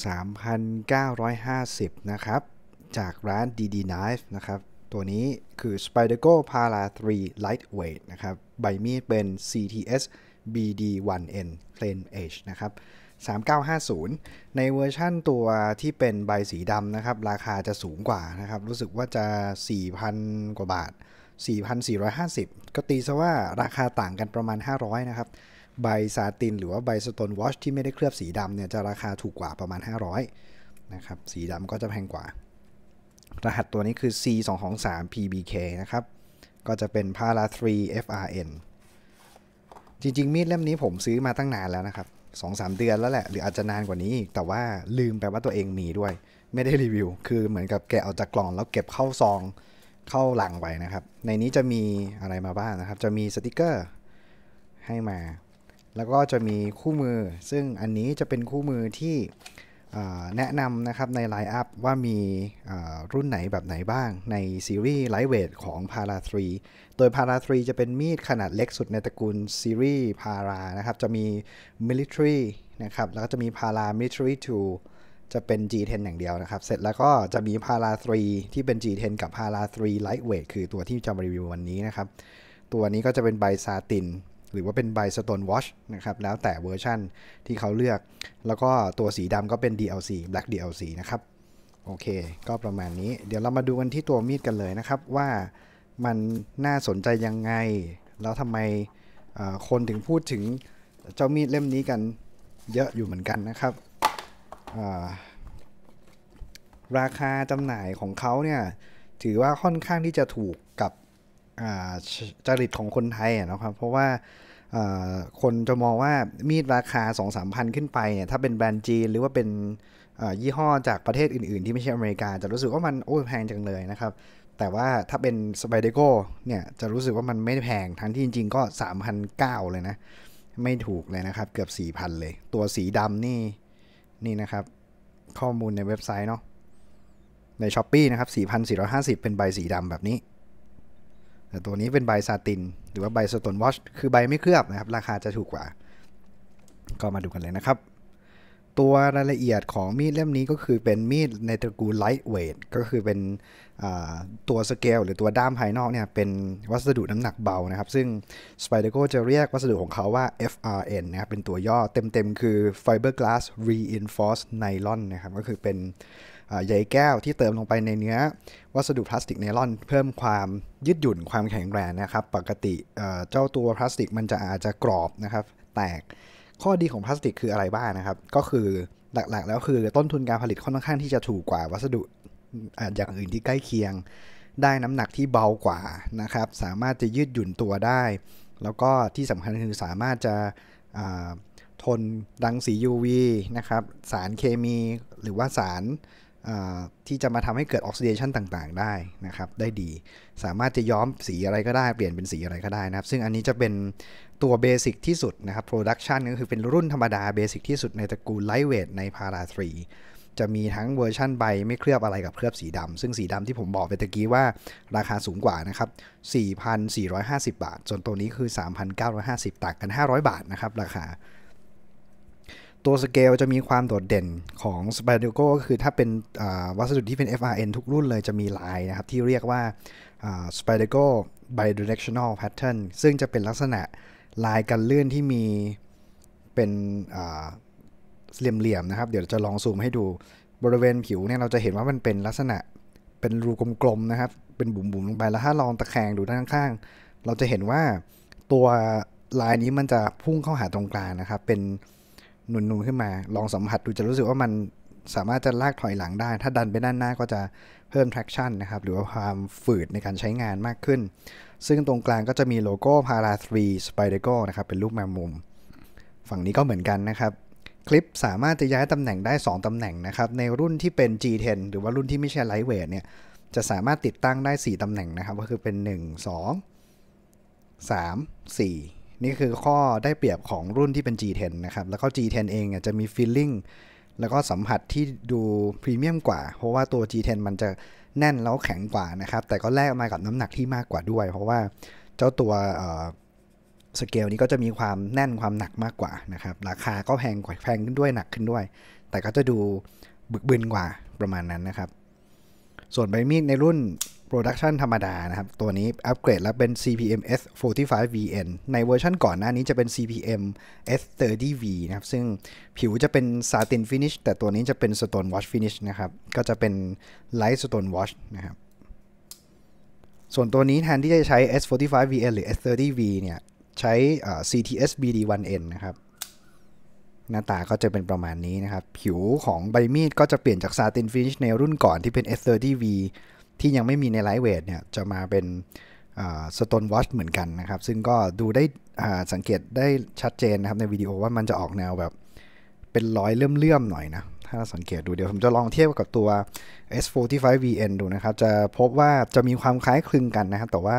3,950 นะครับ จากร้าน DD Knife นะครับ ตัวนี้คือ s p i d e r c o Para 3 Lightweight นะครับ ใบมีดเป็น CTS BD1N Plain Edge นะครับ 3950 ในเวอร์ชั่นตัวที่เป็นใบสีดำนะครับ ราคาจะสูงกว่านะครับ รู้สึกว่าจะ 4,000 กว่าบาท 4,450 ก็ตีซะว่าราคาต่างกันประมาณ 500 นะครับใบซาติน หรือว่าใบสโตนวอชที่ไม่ได้เคลือบสีดำเนี่ยจะราคาถูกกว่าประมาณ 500นะครับสีดำก็จะแพงกว่า รหัสตัวนี้คือ C 2 2 3 PBK นะครับก็จะเป็นพารา3 FRN จริงๆ มีดเล่มนี้ผมซื้อมาตั้งนานแล้วนะครับสองสามเดือนแล้วแหละหรืออาจจะนานกว่านี้อีกแต่ว่าลืมไปว่าตัวเองมีด้วย ไม่ได้รีวิว คือเหมือนกับแกะออกจากกล่องแล้วเก็บเข้าซองเข้าหลังไว้นะครับในนี้จะมีอะไรมาบ้างนะครับจะมีสติกเกอร์ให้มาแล้วก็จะมีคู่มือ ซึ่งอันนี้จะเป็นคู่มือที่แนะนำนะครับในไลน์อัพว่ามีรุ่นไหนแบบไหนบ้างในซีรีส์ไลท์เวทของพาราทรีโดยพาราทรีจะเป็นมีดขนาดเล็กสุดในตระกูลซีรีส์พารานะครับจะมี military นะครับแล้วก็จะมีพารา military 2 จะเป็น G10 อย่างเดียวนะครับเสร็จแล้วก็จะมีพาราทรีที่เป็น G10 กับพาราทรีไลท์เวทคือตัวที่จะมารีวิววันนี้นะครับ ตัวนี้ก็จะเป็นใบซาตินหรือว่าเป็นใบสโตนวอชนะครับ แล้วแต่เวอร์ชั่นที่เขาเลือก แล้วก็ตัวสีดำก็เป็น DLC Black DLC นะครับ โอเค ก็ประมาณนี้ เดี๋ยวเรามาดูกันที่ตัวมีดกันเลยนะครับ ว่ามันน่าสนใจยังไง แล้วทำไมคนถึงพูดถึงเจ้ามีดเล่มนี้กันเยอะอยู่เหมือนกันนะครับราคาจำหน่ายของเขาเนี่ย ถือว่าค่อนข้างที่จะถูกกับจริตของคนไทยนะครับ เพราะว่าคนจะมองว่ามีดราคา 2 3พันขึ้นไปเนี่ยถ้าเป็นแบรนด์จีน หรือว่าเป็นยี่ห้อจากประเทศอื่นๆที่ไม่ใช่อเมริกา จะรู้สึกว่ามันโอ้แพงจังเลยนะครับ แต่ว่าถ้าเป็นสไปเดโก้เนี่ยจะรู้สึกว่ามันไม่แพงทั้งที่จริงๆก็3,009เลยนะ ไม่ถูกเลยนะครับ เกือบ 4,000 เลย ตัวสีดำนี่นี่นะครับข้อมูลในเว็บไซต์เนาะใน s h อ p e e นะครับ4,450 เป็นใบสีดำแบบนี้แต่ตัวนี้เป็นใบซาติน หรือว่าใบสโตนวอช คือใบไม่เคลือบนะครับราคาจะถูกกว่า ก็มาดูกันเลยนะครับ ตัวรายละเอียดของมีดเล่มนี้ก็คือเป็นมีดในตระกูลไลท์เวทก็คือเป็นตัวสเกลหรือตัวด้ามภายนอกเนี่ยเป็นวัสดุน้ำหนักเบานะครับ ซึ่ง s p i d e r c o จะเรียกวัสดุของเขาว่า FRN นะครับเป็นตัวย่อเต็มๆคือ Fiberglass Reinforced Nylon นะครับก็คือเป็นใยแก้วที่เติมลงไปในเนื้อวัสดุพลาสติกไนลอนเพิ่มความยืดหยุ่นความแข็งแรงนะครับ ปกติเจ้าตัวพลาสติกมันจะอาจจะกรอบนะครับ แตกข้อดีของพลาสติกคืออะไรบ้างนะครับ ก็คือหลักๆแล้วคือต้นทุนการผลิตค่อนข้างที่จะถูกกว่าวัสดุอย่างอื่นที่ใกล้เคียง ได้น้ำหนักที่เบากว่านะครับ สามารถจะยืดหยุ่นตัวได้ แล้วก็ที่สำคัญคือสามารถจะทนรังสี UV นะครับสารเคมีหรือว่าสารที่จะมาทำให้เกิดออกซิเดชันต่างๆได้นะครับได้ดี สามารถจะย้อมสีอะไรก็ได้เปลี่ยนเป็นสีอะไรก็ได้นะครับซึ่งอันนี้จะเป็นตัวเบสิกที่สุดนะครับโปรดักชันก็คือเป็นรุ่นธรรมดาเบสิกที่สุดในตระกูลไลท์เวทในพาราทรีจะมีทั้งเวอร์ชั่นใบไม่เคลือบอะไรกับเคลือบสีดำ ซึ่งสีดำที่ผมบอกไปตะกี้ว่าราคาสูงกว่านะครับ4,450 บาท ส่วนตัวนี้คือ 3,950ต่างกัน 500 บาทนะครับราคาตัวสเกลจะมีความโดดเด่นของ s p a d u c o ก็คือถ้าเป็นวัสดุที่เป็น FRN ทุกรุ่นเลยจะมีลายนะครับ ที่เรียกว่า s p a d u c o bidirectional pattern ซึ่งจะเป็นลักษณะลายกันลื่อนที่มีเป็นเหลี่ยมๆ นะครับเดี๋ยวจะลองซูมให้ดูบริเวณผิวเนี่ยเราจะเห็นว่ามันเป็นลักษณะเป็นรูกลมๆ นะครับ เป็นบุ๋มๆลงไปแล้วถ้าลองตะแคงดูด้านข้างเราจะเห็นว่าตัวลายนี้มันจะพุ่งเข้าหาตรงกลางนะครับเป็นหนุนๆขึ้นมา ลองสัมผัสดูจะรู้สึกว่ามันสามารถจะลากถอยหลังได้ ถ้าดันไปด้านหน้าก็จะเพิ่ม traction นะครับหรือว่าความฝืดในการใช้งานมากขึ้น ซึ่งตรงกลางก็จะมีโลโก้ Para 3 s p i d e r g o นะครับเป็นรูปแมวมุม ฝั่งนี้ก็เหมือนกันนะครับ คลิปสามารถจะย้ายตำแหน่งได้ 2 ตำแหน่งนะครับ ในรุ่นที่เป็น G10 หรือว่ารุ่นที่ไม่ใช่ Lightweight เนี่ยจะสามารถติดตั้งได้ 4ตำแหน่งนะครับก็คือเป็น1 2 3 4นี่คือข้อได้เปรียบของรุ่นที่เป็น G10 นะครับ แล้วก็ G10 เอง่จะมีฟีลลิ่งแล้วก็สัมผัสที่ดูพรีเมียมกว่า เพราะว่าตัว G10 มันจะแน่นแล้วแข็งกว่านะครับ แต่ก็แลกมากับน้ำหนักที่มากกว่าด้วย เพราะว่าเจ้าตัวสเกลนี้ก็จะมีความแน่นความหนักมากกว่านะครับ ราคาก็แพงกว่าแพงขึ้นด้วยหนักขึ้นด้วย แต่ก็จะดูบึกบึนกว่าประมาณนั้นนะครับ ส่วนใบมีดในรุ่น Production ธรรมดานะครับ ตัวนี้อัปเกรดแล้วเป็น CPM S45VN ในเวอร์ชั่นก่อนหน้านี้จะเป็น CPM S30V นะครับ ซึ่งผิวจะเป็นซาตินฟินิชแต่ตัวนี้จะเป็นสโตนวอชฟินิชนะครับ ก็จะเป็นไลท์สโตนวอชนะครับ ส่วนตัวนี้แทนที่จะใช้ S45VN หรือ S30V เนี่ย ใช้ CTS BD1N นะครับ หน้าตาก็จะเป็นประมาณนี้นะครับ ผิวของใบมีดก็จะเปลี่ยนจากซาตินฟินิชในรุ่นก่อนที่เป็น S30V ที่ยังไม่มีในไลท์เวทเนี่ยจะมาเป็นสโตนวอชเหมือนกันนะครับ ซึ่งก็ดูได้สังเกตได้ชัดเจนนะครับ ในวิดีโอว่ามันจะออกแนวแบบ เป็นร้อยเลื่อมๆหน่อยนะ ถ้าสังเกตดูเดี๋ยว ผมจะลองเทียบกับตัว S45VN ดูนะครับ จะพบว่าจะมีความคล้ายคลึงกันนะครับ แต่ว่า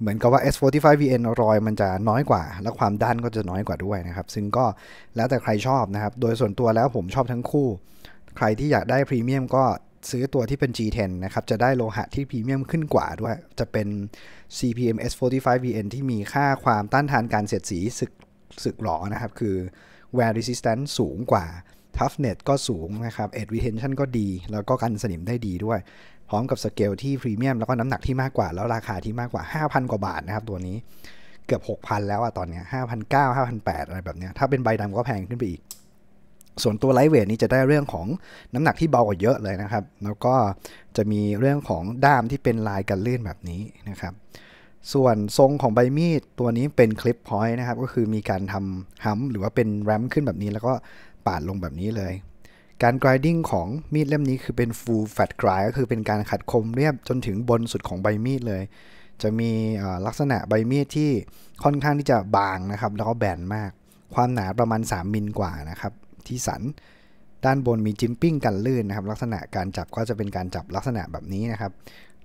เหมือนกับว่า S45VN รอยมันจะน้อยกว่า และความด้านก็จะน้อยกว่าด้วยนะครับซึ่งก็แล้วแต่ใครชอบนะครับโดยส่วนตัวแล้วผมชอบทั้งคู่ ใครที่อยากได้พรีเมียมก็ซื้อตัวที่เป็น G10 นะครับ จะได้โลหะที่พรีเมียมขึ้นกว่าด้วย จะเป็น CPM s 4 5 v n ที่มีค่าความต้านทานการเสียดสีสึกสึกหลอนะครับ คือ wear resistance สูงกว่า toughness ก็สูงนะครับ edge retention ก็ดี แล้วก็กันสนิมได้ดีด้วย พร้อมกับสเกลที่พรีเมียมแล้วก็น้ำหนักที่มากกว่า แล้วราคาที่มากกว่า 5,000 กว่าบาทนะครับ ตัวนี้ เกือบ 6,000 แล้วอะตอนนี้5,900 5,800อะไรแบบนี้ถ้าเป็นใบดำก็แพงขึ้นไปอีกส่วนตัวไลท์เวทนี้จะได้เรื่องของน้ำหนักที่เบากว่าเยอะเลยนะครับ แล้วก็จะมีเรื่องของด้ามที่เป็นลายกันลื่นแบบนี้นะครับ ส่วนทรงของใบมีดตัวนี้เป็นคลิปพอยต์นะครับ ก็คือมีการทำฮัมหรือว่าเป็นแรมขึ้นแบบนี้ แล้วก็ปาดลงแบบนี้เลย การกรายดิ้งของมีดเล่มนี้คือเป็นฟูลแฟตกรายก็คือเป็นการขัดคมเรียบจนถึงบนสุดของใบมีดเลย จะมีลักษณะใบมีดที่ค่อนข้างที่จะบางนะครับ แล้วก็แบนมาก ความหนาประมาณ 3 มิลกว่านะครับที่สันด้านบนมีจิมปิ้งกันลื่นนะครับ ลักษณะการจับก็จะเป็นการจับลักษณะแบบนี้นะครับ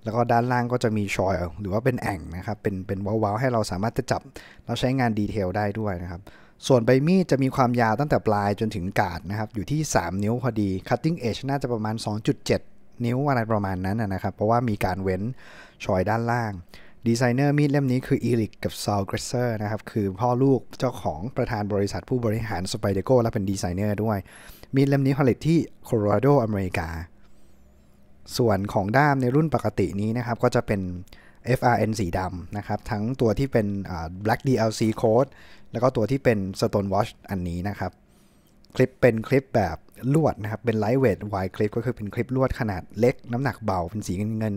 แล้วก็ด้านล่างก็จะมีชอยหรือว่าเป็นแอ่งนะครับเป็นเป็นว้าวๆให้เราสามารถจะจับแล้วใช้งานดีเทลได้ด้วยนะครับ ส่วนใบมีดจะมีความยาวตั้งแต่ปลายจนถึงกาดนะครับอยู่ที่ 3 นิ้วพอดี cutting edge น่าจะประมาณ 2.7 นิ้วอะไรประมาณนั้นนะครับ เพราะว่ามีการเว้นชอยด้านล่างดีไซเนอร์มีดเล่มนี้คืออีริกกับซาวกรเซอร์นะครับ คือพ่อลูกเจ้าของประธานบริษัทผู้บริหารสไปเดโกและเป็นดีไซเนอร์ด้วย มีดเล่มนี้ผลิตที่โคโลราโดอเมริกา ส่วนของด้ามในรุ่นปกตินี้นะครับก็จะเป็น FRN สีดำนะครับ ทั้งตัวที่เป็น Black DLC Code แล้วก็ตัวที่เป็น Stone Watch อันนี้นะครับคลิปเป็นคลิปแบบลวดนะครับเป็นไลท์เวทไวคลิปก็คือเป็นคลิปลวดขนาดเล็ก น้ำหนักเบาเป็นสีเงินเงิน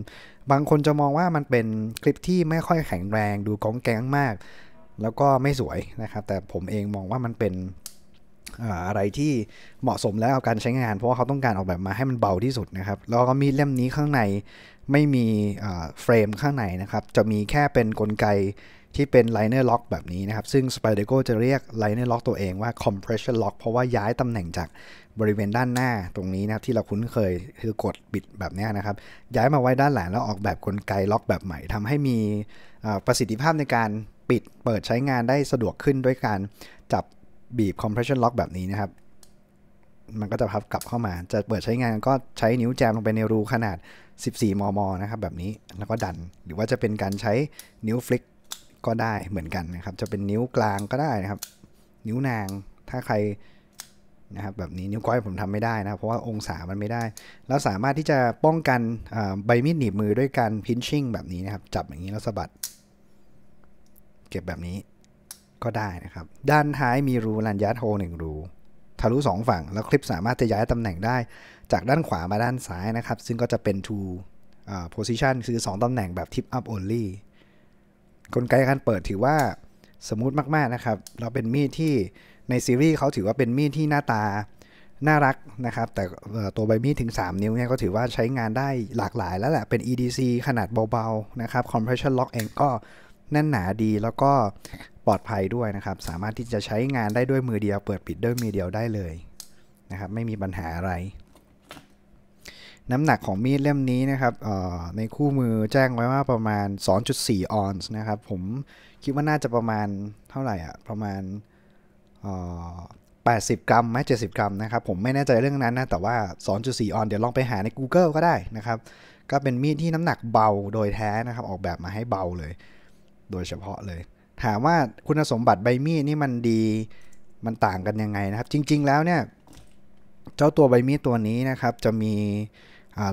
บางคนจะมองว่ามันเป็นคลิปที่ไม่ค่อยแข็งแรงดูกองแกงมาก แล้วก็ไม่สวยนะครับแต่ผมเองมองว่ามันเป็นอะไรที่เหมาะสมแล้วกับการใช้งาน เพราะว่าเขาต้องการออกแบบมาให้มันเบาที่สุดนะครับแล้วก็มีดเล่มนี้ข้างในไม่มีเฟรมข้างในนะครับจะมีแค่เป็นนกลไกที่เป็น liner lock แบบนี้นะครับ ซึ่ง s p ป d e r ก o จะเรียก liner lock ตัวเองว่า compression lock เพราะว่าย้ายตำแหน่งจากบริเวณด้านหน้าตรงนี้นะที่เราคุ้นเคยคือกดบิดแบบนี้นะครับ ย้ายมาไว้ด้านหลังแล้วออกแบบกลไกล็อกแบบใหม่ ทำให้มีประสิทธิภาพในการปิดเปิดใช้งานได้สะดวกขึ้นด้วยการจับบีบ compression lock แบบนี้นะครับ มันก็จะพับกลับเข้ามา จะเปิดใช้งานก็ใช้นิ้วแจมลงไปในรูขนาด 14 มม นะครับแบบนี้ แล้วก็ดัน หรือว่าจะเป็นการใช้นิ้วฟลิกก็ได้เหมือนกันนะครับจะเป็นนิ้วกลางก็ได้นะครับ นิ้วนางถ้าใครนะครับแบบนี้นิ้วก้อยผมทำไม่ได้นะ เพราะว่า องศามันไม่ได้เราสามารถที่จะป้องกันใบมีดหนีบมือด้วยการพินชิ่งแบบนี้นะครับ จับอย่างนี้แล้วสะบัด เก็บแบบนี้ก็ได้นะครับด้านท้ายมีรูลันยัดโฮหนึ่งรูทะลุ2ฝั่งแล้วคลิปสามารถจะย้ายตำแหน่งได้ จากด้านขวามาด้านซ้ายนะครับ ซึ่งก็จะเป็น two position คือ 2ตำแหน่งแบบ tip up only กลไกการเปิดถือว่าสมูทมากๆ นะครับ เราเป็นมีดที่ในซีรีส์เขาถือว่าเป็นมีดที่หน้าตาน่ารักนะครับ แต่ตัวใบมีดถึง 3 นิ้วเนี่ยก็ถือว่าใช้งานได้หลากหลายแล้วแหละ เป็น EDC ขนาดเบาๆ นะครับ compression lock เองก็แน่นหนาดี แล้วก็ปลอดภัยด้วยนะครับ สามารถที่จะใช้งานได้ด้วยมือเดียว เปิดปิดด้วยมือเดียวได้เลยนะครับ ไม่มีปัญหาอะไรน้ำหนักของมีดเล่มนี้นะครับในคู่มือแจ้งไว้ว่าประมาณ 2.4 ออนซ์นะครับ ผมคิดว่าน่าจะประมาณเท่าไหร่อ่ะประมาณ 80 กรัมไหม70 กรัมนะครับ ผมไม่แน่ใจเรื่องนั้นนะ แต่ว่า 2.4 ออนเดี๋ยวลองไปหาใน Google ก็ได้นะครับ ก็เป็นมีดที่น้ำหนักเบาโดยแท้นะครับ ออกแบบมาให้เบาเลย โดยเฉพาะเลย ถามว่าคุณสมบัติใบมีดนี่มันดีมันต่างกันยังไงนะครับ จริง ๆแล้วเนี่ยเจ้าตัวใบมีดตัวนี้นะครับจะมี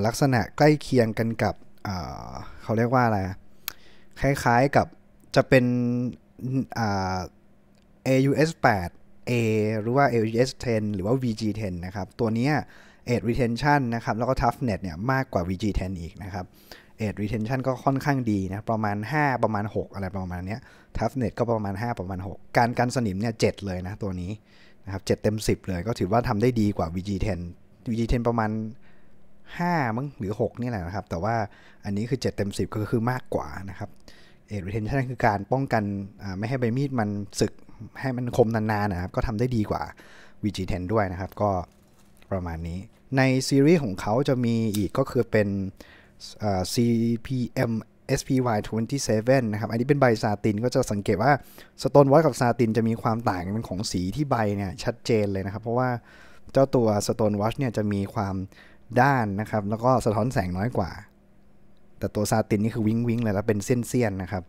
ลักษณะใกล้เคียงกันกับเขาเรียกว่าอะไรคล้ายๆกับจะเป็น AUS 8 A หรือว่า AUS 10หรือว่า VG 10นะครับตัวนี้ Age Retention นะครับแล้วก็ Toughness เนี่ยมากกว่า VG 10อีกนะครับ Age Retention ก็ค่อนข้างดีนะประมาณ 5 ประมาณ6อะไรประมาณนี้ Toughness ก็ประมาณ 5 ประมาณ 6 การกันสนิมเนี่ย7เลยนะตัวนี้นะครับ7เต็ม 10 เลย ก็ถือว่าทำได้ดีกว่า VG 10 VG 10ประมาณ5มั้งหรือ 6 นี่แหละนะครับ แต่ว่าอันนี้คือ 7 เต็ม 10 ก็คือมากกว่านะครับเอ็ดเร e n t i o คือการป้องกันไม่ให้ใบมีดมันสึกให้มันคมนาน ๆ นะครับ ก็ทำได้ดีกว่า VG10 ด้วยนะครับก็ประมาณนี้ ในซีรีส์ของเขาจะมีอีกก็คือเป็น CPM SPY27 นะครับ อันนี้เป็นใบซาตินก็จะสังเกตว่าสโตนวอตกับซาตินจะมีความต่างเป็นของสีที่ใบเนี่ยชัดเจนเลยนะครับ เพราะว่าเจ้าตัวสโตนวอชเนี่ยจะมีความด้านนะครับ แล้วก็สะท้อนแสงน้อยกว่า แต่ตัวซาตินนี่คือวิ้งวิ้งเลยแล้วเป็นเส้นเส้นนะครับ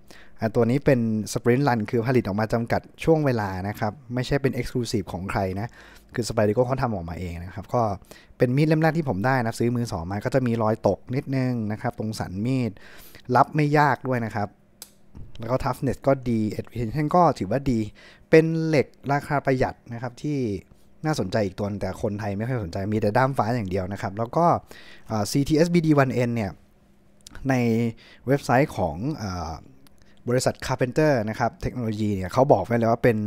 ตัวนี้เป็นสปรินต์รันคือผลิตออกมาจำกัดช่วงเวลานะครับ ไม่ใช่เป็นเอ็กซ์คลูซีฟของใครนะ คือสไปดิโก้เขาทำออกมาเองนะครับก็เป็นมีดเล่มแรกที่ผมได้นะซื้อมือสองมาก็จะมีรอยตกนิดนึงนะครับ ตรงสันมีดรับไม่ยากด้วยนะครับ แล้วก็ทัฟเน n e ก็ดีเอดเวนชั่นก็ถือว่าดีเป็นเหล็กราคาประหยัดนะครับที่น่าสนใจอีกตัว แต่คนไทยไม่ค่อยสนใจมีแต่ด้ามฟ้าอย่างเดียวนะครับ แล้วก็ CTSBD1N เนี่ยในเว็บไซต์ของบริษัท Carpenter นะครับเทคโนโลยีเนี่ยเขาบอกไว้แล้วว่าเป็น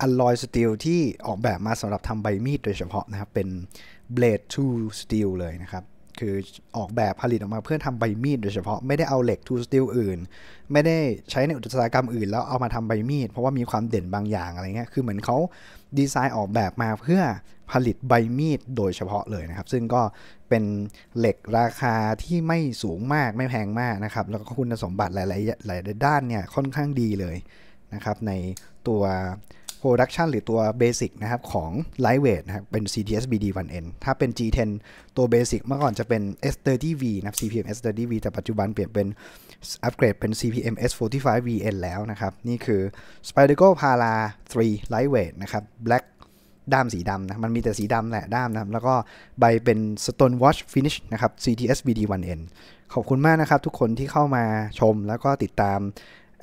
อลลอยสตีลที่ออกแบบมาสำหรับทำใบมีดโดยเฉพาะนะครับ เป็น blade to steel เลยนะครับคือออกแบบผลิตออกมาเพื่อทำใบมีดโดยเฉพาะไม่ได้เอาเหล็กทูสติลอื่น ไม่ได้ใช้ในอุตสาหกรรมอื่น แล้วเอามาทำใบมีด เพราะว่ามีความเด่นบางอย่างอะไรเงี้ยคือเหมือนเขาดีไซน์ออกแบบมาเพื่อผลิตใบมีดโดยเฉพาะเลยนะครับ ซึ่งก็เป็นเหล็กราคาที่ไม่สูงมากไม่แพงมากนะครับแล้วก็คุณสมบัติหลายๆหลายด้านเนี่ยค่อนข้างดีเลยนะครับในตัว Production หรือตัว Basic นะครับของ Lightweight นะครับเป็น CTS BD1N ถ้าเป็น G10 ตัว Basic เมื่อก่อนจะเป็น S30V นะครับ CPM S30V แต่ปัจจุบันเปลี่ยนเป็น อัปเกรดเป็น CPM S45VN แล้วนะครับ นี่คือ Spyderco Para 3 Lightweight นะครับ Black ด้ามสีดำนะมันมีแต่สีดำแหละด้ามนะครับ แล้วก็ใบเป็น Stone Watch Finish นะครับ CTS BD1N ขอบคุณมากนะครับทุกคนที่เข้ามาชมแล้วก็ติดตาม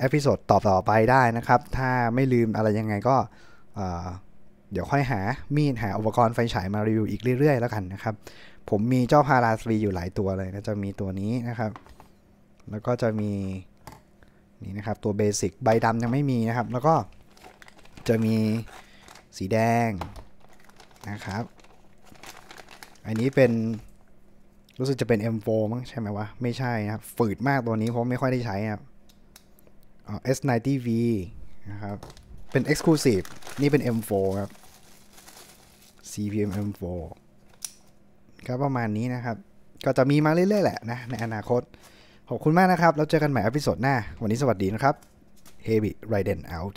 เอพิโซดต่อต่อไปได้นะครับ ถ้าไม่ลืมอะไรยังไงก็เดี๋ยวค่อยหา มีดหาอุปกรณ์ไฟฉายมารีวิวอีกเรื่อยๆ แล้วกันนะครับ ผมมีเจ้าพาราสีอยู่หลายตัวเลยนะจะมีตัวนี้นะครับ แล้วก็จะมีนี่นะครับตัวเบสิกใบดำยังไม่มีนะครับแล้วก็จะมีสีแดงนะครับ อันนี้เป็นรู้สึกจะเป็น M4 มั้งใช่ไหมวะไม่ใช่นะครับฝืดมากตัวนี้เพราะไม่ค่อยได้ใช้ครับ S90V นะครับเป็น Exclusive นี่เป็น M4 ครับ CPM M4 ก็ประมาณนี้นะครับ ก็จะมีมาเรื่อยๆแหละนะในอนาคต ขอบคุณมากนะครับ แล้วเจอกันใหม่อพิสซดหน้า วันนี้สวัสดีนะครับ Heavy Raiden out